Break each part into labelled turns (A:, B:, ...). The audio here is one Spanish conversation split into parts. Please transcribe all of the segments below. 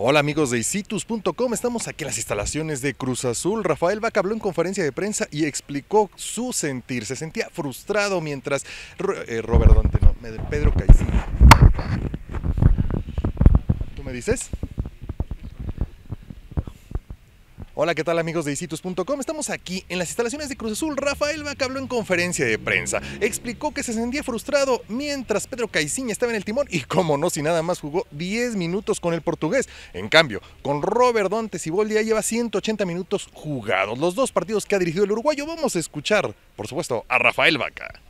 A: Hola amigos de isitus.com, estamos aquí en las instalaciones de Cruz Azul. Rafael Vaca habló en conferencia de prensa y explicó su sentir. Se sentía frustrado mientras eh, Robert Dante, no, Pedro Caicín. ¿Tú me dices? Hola, ¿qué tal amigos de Isitus.com? Estamos aquí en las instalaciones de Cruz Azul. Rafael Vaca habló en conferencia de prensa. Explicó que se sentía frustrado mientras Pedro Caiciña estaba en el timón y como no, si nada más jugó 10 minutos con el portugués. En cambio, con Robert Dontes y Boldi ya lleva 180 minutos jugados. Los dos partidos que ha dirigido el uruguayo. Vamos a escuchar, por supuesto, a Rafael Vaca.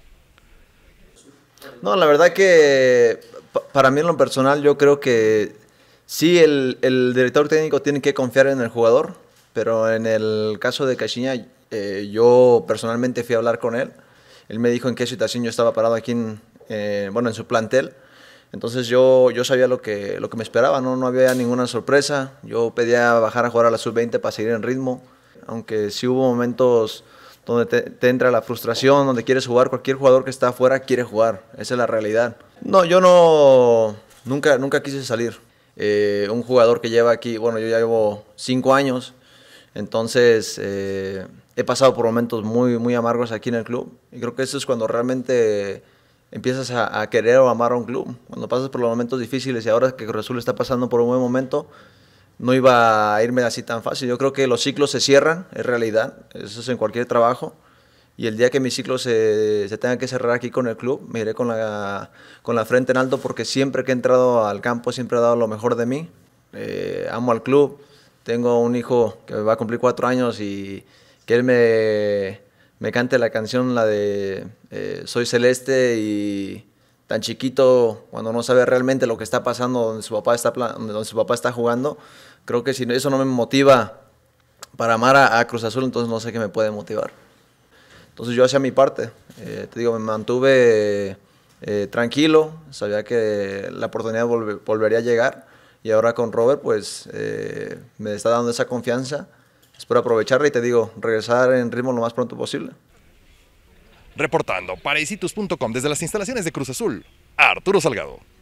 B: No, la verdad que para mí en lo personal yo creo que sí, el director técnico tiene que confiar en el jugador pero en el caso de Caixinha, eh, yo personalmente fui a hablar con él. Él me dijo en qué situación yo estaba parado aquí, en, eh, bueno, en su plantel. Entonces yo, yo sabía lo que, lo que me esperaba, ¿no? no había ninguna sorpresa. Yo pedía bajar a jugar a la sub-20 para seguir en ritmo, aunque sí hubo momentos donde te, entra la frustración, donde quieres jugar, cualquier jugador que está afuera quiere jugar, esa es la realidad. No, yo no, nunca, nunca quise salir. Eh, un jugador que lleva aquí, bueno, yo ya llevo cinco años, entonces, eh, he pasado por momentos muy, muy amargos aquí en el club. Y creo que eso es cuando realmente empiezas a, querer o amar a un club. Cuando pasas por los momentos difíciles y ahora que Cruzul está pasando por un buen momento, no iba a irme así tan fácil. Yo creo que los ciclos se cierran, es realidad. Eso es en cualquier trabajo. Y el día que mi ciclo se, se tenga que cerrar aquí con el club, me iré con la, frente en alto porque siempre que he entrado al campo siempre he dado lo mejor de mí. Eh, amo al club, tengo un hijo que va a cumplir cuatro años y que él me, me cante la canción, la de eh, Soy Celeste y tan chiquito, cuando no sabe realmente lo que está pasando, donde su papá está, donde su papá está jugando, creo que si eso no me motiva para amar a, Cruz Azul, entonces no sé qué me puede motivar. Entonces yo hacía mi parte, eh, te digo, me mantuve eh, tranquilo, sabía que la oportunidad volvería a llegar y ahora con Robert, pues eh, me está dando esa confianza. Espero aprovecharla y te digo, regresar en ritmo lo más pronto posible. Reportando para isitus.com desde las instalaciones de Cruz Azul, Arturo Salgado.